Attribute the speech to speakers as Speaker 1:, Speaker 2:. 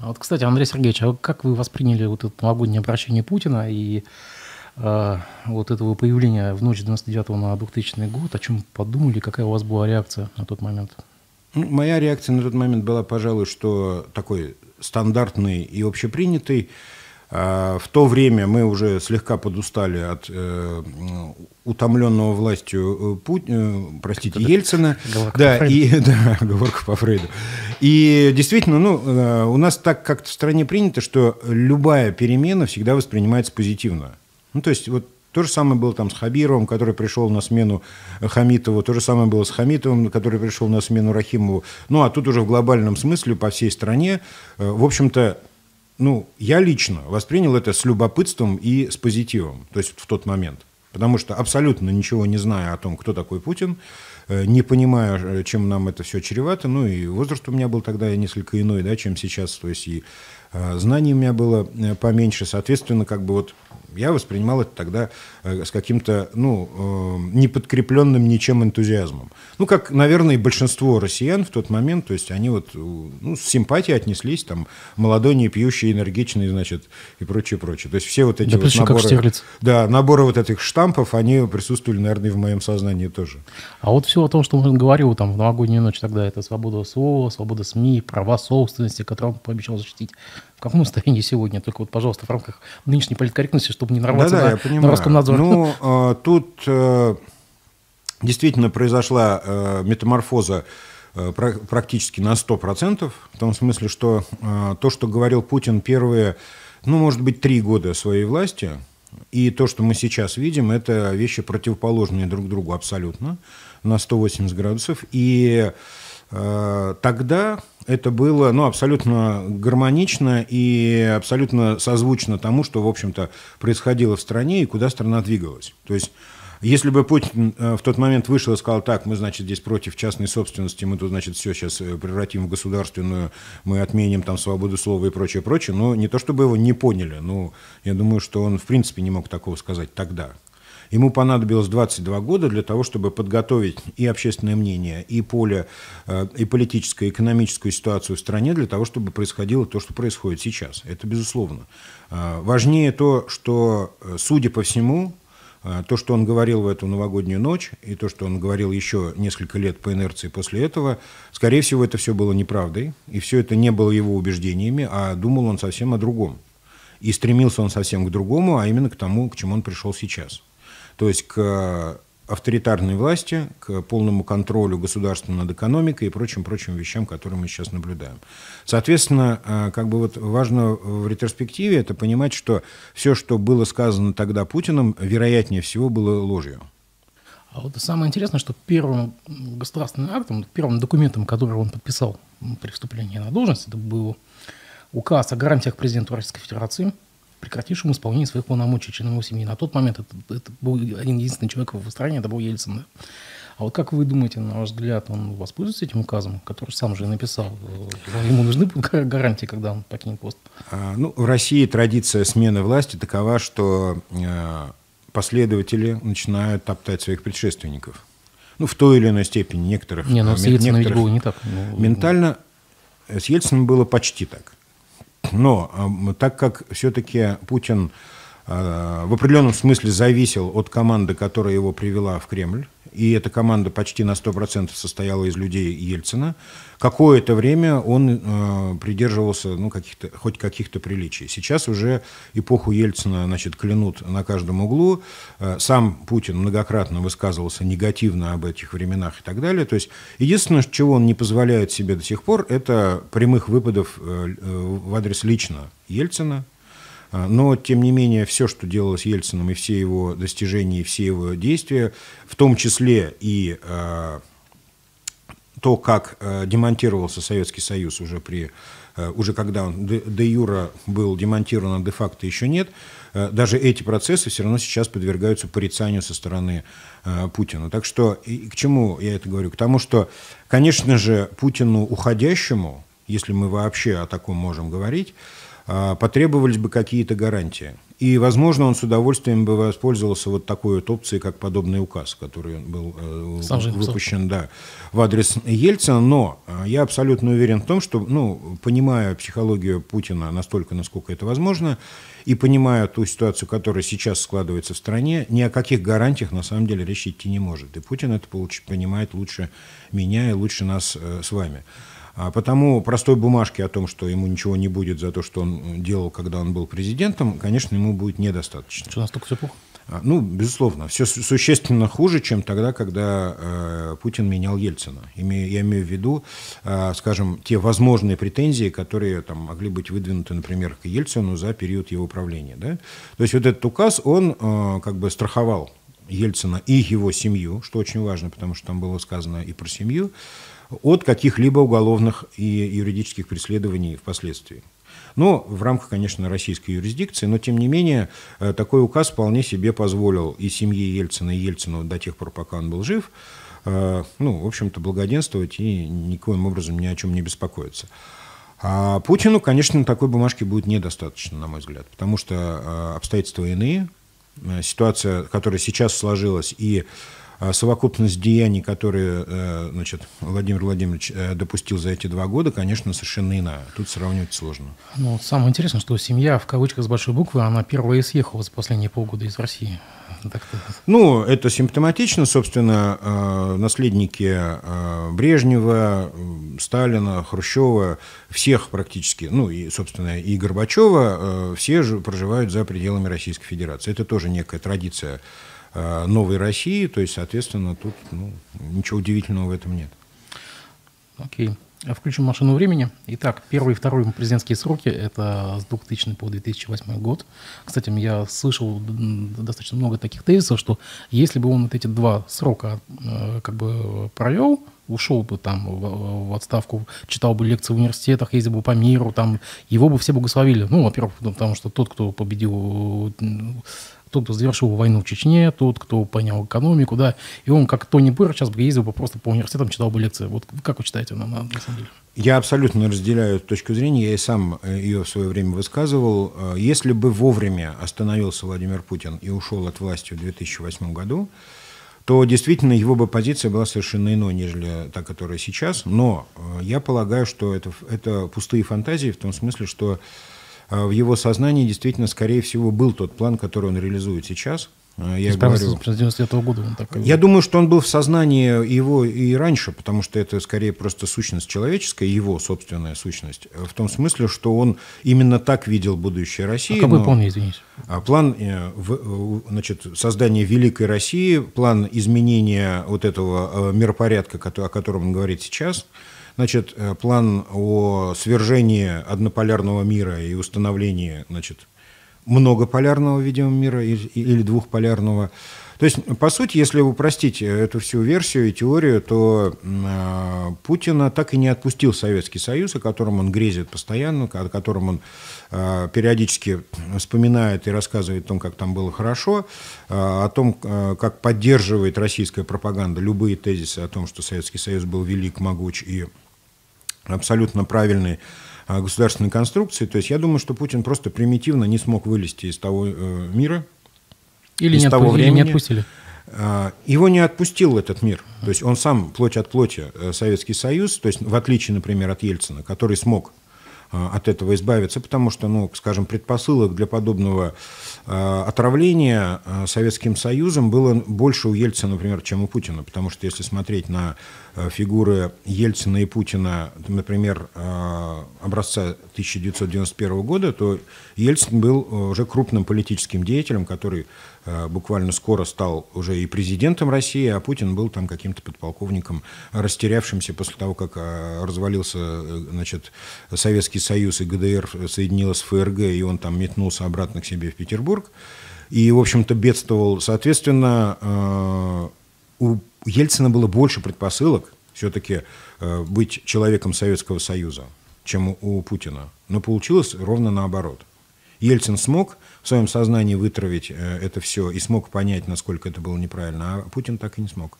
Speaker 1: А вот, кстати, Андрей Сергеевич, а как вы восприняли вот это новогоднее обращение Путина и э, вот этого появления в ночь 99 на 2000 год? О чем подумали? Какая у вас была реакция на тот момент?
Speaker 2: Ну, моя реакция на тот момент была, пожалуй, что такой стандартный и общепринятый – а, в то время мы уже слегка подустали от э, утомленного властью э, Путина, э, простите, Это Ельцина. да, по и да, говорка по Фрейду. И действительно, ну, у нас так как-то в стране принято, что любая перемена всегда воспринимается позитивно. Ну, то есть вот то же самое было там с Хабировым, который пришел на смену Хамитову. То же самое было с Хамитовым, который пришел на смену Рахимову. Ну, а тут уже в глобальном смысле по всей стране, в общем-то, ну, я лично воспринял это с любопытством и с позитивом, то есть в тот момент. Потому что абсолютно ничего не зная о том, кто такой Путин, Э, не понимая, э, чем нам это все чревато. Ну и возраст у меня был тогда несколько иной, да, чем сейчас. То есть и э, знаний у меня было поменьше. Соответственно, как бы вот я воспринимал это тогда с каким-то, ну, неподкрепленным ничем энтузиазмом. Ну, как, наверное, и большинство россиян в тот момент, то есть они вот, ну, с симпатией отнеслись, там, молодой, не пьющий, энергичный, значит, и прочее, прочее. То есть все вот эти да, вот наборы... Да, наборы вот этих штампов, они присутствовали, наверное, и в моем сознании тоже. А вот все о том, что он говорил там в новогоднюю ночь тогда, это свобода слова, свобода СМИ, права
Speaker 1: собственности, которые он пообещал защитить. В каком состоянии сегодня? Только вот, пожалуйста, в рамках нынешней политкорректности, чтобы не нарваться да, да, на, на Роскомнадзор. Ну,
Speaker 2: э, тут э, действительно произошла э, метаморфоза э, практически на 100%, в том смысле, что э, то, что говорил Путин первые, ну, может быть, три года своей власти, и то, что мы сейчас видим, это вещи противоположные друг другу абсолютно на 180 градусов. И э, тогда это было ну, абсолютно гармонично и абсолютно созвучно тому, что, в общем-то, происходило в стране и куда страна двигалась. То есть если бы Путин э, в тот момент вышел и сказал, так, мы, значит, здесь против частной собственности, мы тут, значит, все сейчас э, превратим в государственную, мы отменим там свободу слова и прочее, прочее, но не то чтобы его не поняли, но я думаю, что он, в принципе, не мог такого сказать тогда. Ему понадобилось 22 года для того, чтобы подготовить и общественное мнение, и поле, э, и политическую, и экономическую ситуацию в стране для того, чтобы происходило то, что происходит сейчас. Это безусловно. Э, важнее то, что, э, судя по всему, то, что он говорил в эту новогоднюю ночь, и то, что он говорил еще несколько лет по инерции после этого, скорее всего, это все было неправдой, и все это не было его убеждениями, а думал он совсем о другом. И стремился он совсем к другому, а именно к тому, к чему он пришел сейчас то есть к авторитарной власти, к полному контролю государства над экономикой и прочим-прочим вещам, которые мы сейчас наблюдаем. Соответственно, э, как бы вот важно в ретроспективе это понимать, что все, что было сказано тогда Путиным, вероятнее всего было ложью. А вот самое интересное,
Speaker 1: что первым государственным актом, первым документом, который он подписал при вступлении на должность, это был указ о гарантиях президента Российской Федерации – прекратившим исполнение своих полномочий членов его семьи. На тот момент это, это был один единственный человек в стране, это был Ельцин. Да? А вот как вы думаете, на ваш взгляд, он воспользуется этим указом, который сам же написал? Э, ему нужны будут гарантии, когда он покинет пост?
Speaker 2: А, ну, в России традиция смены власти такова, что э, последователи начинают топтать своих предшественников. Ну, в той или иной степени некоторых... Не, но ну, а, с Ельцином некоторых... ведь было не так. Ну, но... Ментально э, с Ельцином было почти так. Но эм, так как все-таки Путин Э, в определенном смысле зависел от команды, которая его привела в Кремль. И эта команда почти на 100% состояла из людей Ельцина. Какое-то время он э, придерживался ну, каких-то, хоть каких-то приличий. Сейчас уже эпоху Ельцина значит, клянут на каждом углу. Э, сам Путин многократно высказывался негативно об этих временах и так далее. То есть единственное, чего он не позволяет себе до сих пор, это прямых выпадов э, в адрес лично Ельцина, а, но, тем не менее, все, что делалось Ельцином, и все его достижения, и все его действия, в том числе и а, то, как а, демонтировался Советский Союз уже при уже когда он де, юра был демонтирован, а де-факто еще нет, даже эти процессы все равно сейчас подвергаются порицанию со стороны Путина. Так что и к чему я это говорю? К тому, что, конечно же, Путину уходящему, если мы вообще о таком можем говорить, а, потребовались бы какие-то гарантии. И, возможно, он с удовольствием бы воспользовался вот такой вот опцией, как подобный указ, который был э, выпущен да, в адрес Ельцина. Но э, я абсолютно уверен в том, что, ну, понимая психологию Путина настолько, насколько это возможно, и понимая ту ситуацию, которая сейчас складывается в стране, ни о каких гарантиях на самом деле речь идти не может. И Путин это понимает лучше меня и лучше нас э, с вами. А потому простой бумажки о том, что ему ничего не будет за то, что он э, делал, когда он был президентом, конечно, ему будет недостаточно. Что, настолько все плохо? А, ну, безусловно, все существенно хуже, чем тогда, когда э, Путин менял Ельцина. Имею, я имею в виду, э, скажем, те возможные претензии, которые там, могли быть выдвинуты, например, к Ельцину за период его правления. Да? То есть вот этот указ, он э, как бы страховал Ельцина и его семью, что очень важно, потому что там было сказано и про семью, от каких-либо уголовных и юридических преследований впоследствии. Но ну, в рамках, конечно, российской юрисдикции, но, тем не менее, э, такой указ вполне себе позволил и семье Ельцина, и Ельцину до тех пор, пока он был жив, э, ну, в общем-то, благоденствовать и никоим образом ни о чем не беспокоиться. А Путину, конечно, такой бумажки будет недостаточно, на мой взгляд, потому что э, обстоятельства иные, Э, ситуация, которая сейчас сложилась, и а совокупность деяний, которые э, значит, Владимир Владимирович э, допустил за эти два года, конечно, совершенно иная. Тут сравнивать сложно.
Speaker 1: Ну, самое интересное, что семья в кавычках с большой буквы, она первая съехала за последние полгода из России.
Speaker 2: Ну, это симптоматично, собственно, а, наследники э, Брежнева, Сталина, Хрущева, всех практически, ну и, собственно, и Горбачева, все же проживают за пределами Российской Федерации. Это тоже некая традиция Э, новой России, то есть, соответственно, тут ну, ничего удивительного в этом нет. Окей.
Speaker 1: Включим машину времени. Итак, первый и второй президентские сроки – это с 2000 по 2008 год. Кстати, я слышал достаточно много таких тезисов, что если бы он вот эти два срока э, как бы провел, ушел бы там в, в отставку, читал бы лекции в университетах, ездил бы по миру, там его бы все благословили. Ну, во-первых, потому что тот, кто победил тот, кто завершил войну в Чечне, тот, кто понял экономику, да, и он, как Тони Бур сейчас бы ездил бы просто по университетам, читал бы лекции. Вот как вы читаете на, на, на самом деле?
Speaker 2: Я абсолютно разделяю эту точку зрения, я и сам э, ее в свое время высказывал. Э, если бы вовремя остановился Владимир Путин и ушел от власти в 2008 году, то действительно его бы позиция была совершенно иной, нежели та, которая сейчас. Но э, я полагаю, что это, это пустые фантазии в том смысле, что а в его сознании действительно, скорее всего, был тот план, который он реализует сейчас. А, я, говорю, года он так я думаю, что он был в сознании его и раньше, потому что это скорее просто сущность человеческая, его собственная сущность, в том смысле, что он именно так видел будущее России. А какой но... план, извините? А план э, э, значит, создания великой России, план изменения вот этого э, миропорядка, о котором он говорит сейчас – Значит, э, план о свержении однополярного мира и установлении, значит, многополярного, видимо, мира или двухполярного. То есть, по сути, если упростить эту всю версию и теорию, то э, Путина так и не отпустил Советский Союз, о котором он грезит постоянно, о котором он э, периодически вспоминает и рассказывает о том, как там было хорошо, э, о том, э, как поддерживает российская пропаганда любые тезисы о том, что Советский Союз был велик, могуч и абсолютно правильной а, государственной конструкции. То есть я думаю, что Путин просто примитивно не смог вылезти из того э, мира,
Speaker 1: или из не того времени. не отпустили.
Speaker 2: А, его не отпустил этот мир. То есть он сам плоть от плоти э, Советский Союз, то есть в отличие, например, от Ельцина, который смог Э, от этого избавиться, потому что, ну, скажем, предпосылок для подобного э, отравления э, Советским Союзом было больше у Ельцина, например, чем у Путина, потому что если смотреть на фигуры Ельцина и Путина, например, образца 1991 года, то Ельцин был уже крупным политическим деятелем, который буквально скоро стал уже и президентом России, а Путин был там каким-то подполковником, растерявшимся после того, как развалился значит, Советский Советский Союз и ГДР соединилась с ФРГ, и он там метнулся обратно к себе в Петербург. И, в общем-то, бедствовал. Соответственно, э, у Ельцина было больше предпосылок все-таки э, быть человеком Советского Союза, чем у Путина. Но получилось ровно наоборот. Ельцин смог в своем сознании вытравить э, это все и смог понять, насколько это было неправильно, а Путин так и не смог.